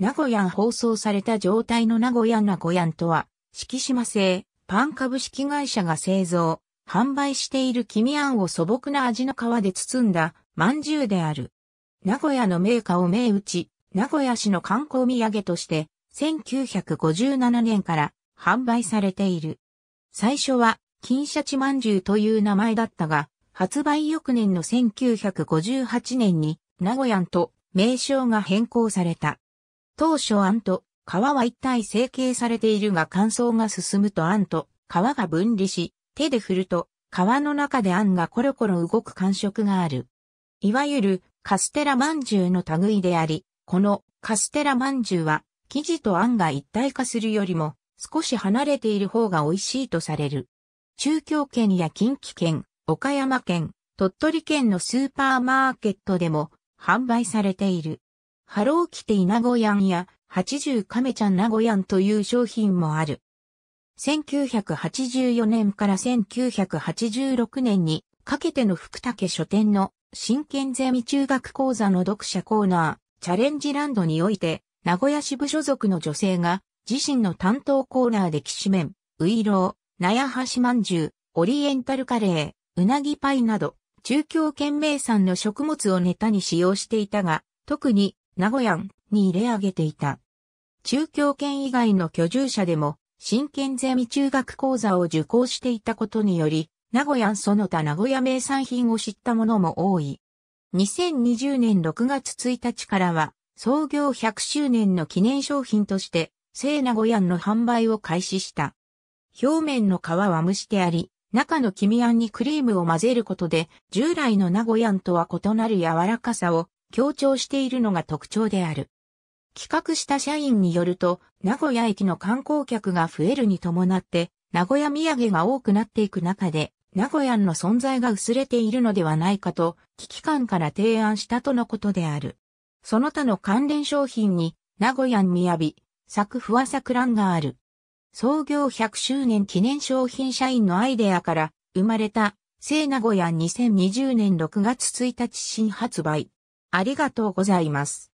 名古屋放送された状態の名古屋名古屋とは、敷島製、パン株式会社が製造、販売している黄身あんを素朴な味の皮で包んだ、まんじゅうである。名古屋の名家を銘打ち、名古屋市の観光土産として、1957年から販売されている。最初は、金シャチまんじゅうという名前だったが、発売翌年の1958年に、名古屋と名称が変更された。当初餡と皮は一体成形されているが乾燥が進むと餡と皮が分離し、手で振ると皮の中で餡がコロコロ動く感触がある。いわゆるカステラまんじゅうの類であり、このカステラまんじゅうは生地と餡が一体化するよりも少し離れている方が美味しいとされる。中京圏や近畿圏、岡山県、鳥取県のスーパーマーケットでも販売されている。ハローキティ名古屋や80メちゃん名古屋という商品もある。1984年から1986年にかけての福武書店の真剣ゼミ中学講座の読者コーナー、チャレンジランドにおいて、名古屋支部所属の女性が自身の担当コーナーできしめん、ういろう、なやはしまんじゅう、オリエンタルカレー、うなぎパイなど、中京県名産の食物をネタに使用していたが、特に名古屋に入れ上げていた。中京圏以外の居住者でも、新剣ゼミ中学講座を受講していたことにより、名古屋その他名古屋名産品を知った者も多い。2020年6月1日からは、創業100周年の記念商品として、聖名古屋の販売を開始した。表面の皮は蒸してあり、中の黄身あんにクリームを混ぜることで、従来の名古屋とは異なる柔らかさを強調しているのが特徴である。企画した社員によると、名古屋駅の観光客が増えるに伴って、名古屋土産が多くなっていく中で、名古屋の存在が薄れているのではないかと、危機感から提案したとのことである。その他の関連商品に、名古屋みやび、作不和作欄がある。創業100周年記念商品社員のアイデアから生まれた、聖名古屋2020年6月1日新発売。ありがとうございます。